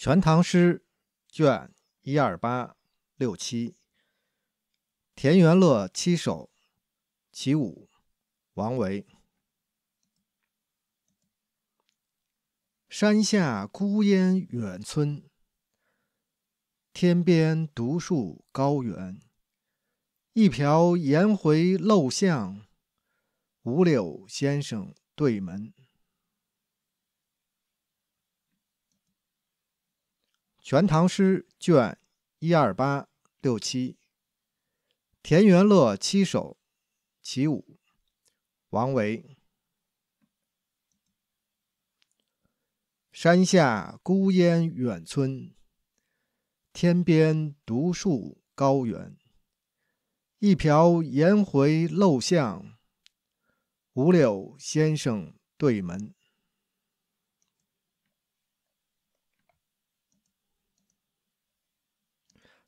《全唐诗》卷一二八六七，《田园乐七首·其五》，王维：山下孤烟远村，天边独树高原。一瓢颜回陋巷，五柳先生对门。《全唐诗》卷一二八六七，《田园乐七首·其五》，王维。山下孤烟远村，天边独树高原。一瓢颜回陋巷，五柳先生对门。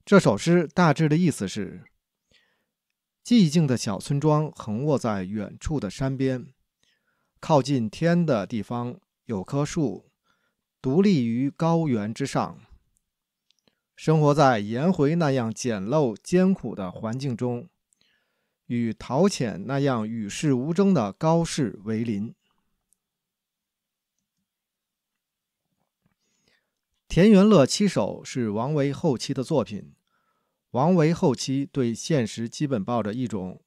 这首诗大致的意思是：寂静的小村庄横卧在远处的山边，靠近天的地方有棵树，独立于高原之上。生活在颜回那样简陋艰苦的环境中，与陶潜那样与世无争的高士为邻。《田园乐七首》是王维后期的作品。王维后期对现实基本抱着一种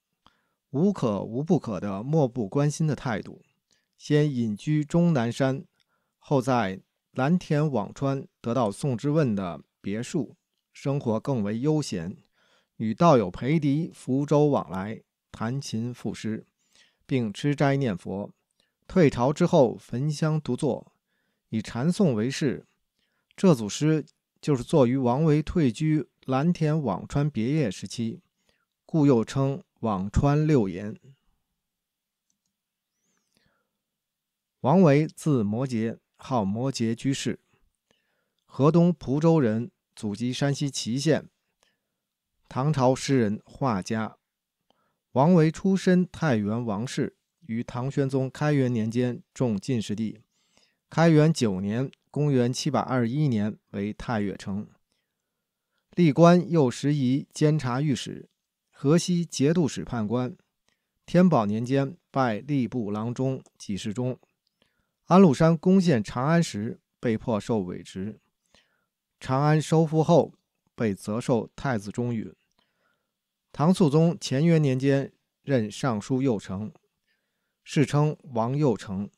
无可无不可的漠不关心的态度。先隐居终南山，后在蓝田辋川得到宋之问的别墅，生活更为悠闲。与道友裴迪、福州往来，弹琴赋诗，并吃斋念佛。退朝之后，焚香独坐，以禅诵为事。这组诗就是作于王维退居蓝田辋川别业时期，故又称《辋川六言》。王维，字摩诘，号摩诘居士，河东蒲州人，祖籍山西祁县。唐朝诗人、画家。王维出身太原王氏，于唐玄宗开元年间中进士第，开元九年。公元七百二一年，为太岳城。历官右拾遗、监察御史、河西节度使判官。天宝年间，拜吏部郎中、给事中。安禄山攻陷长安时，被迫受委职。长安收复后，被责授太子中允。唐肃宗乾元年间，任尚书右丞，世称王右丞。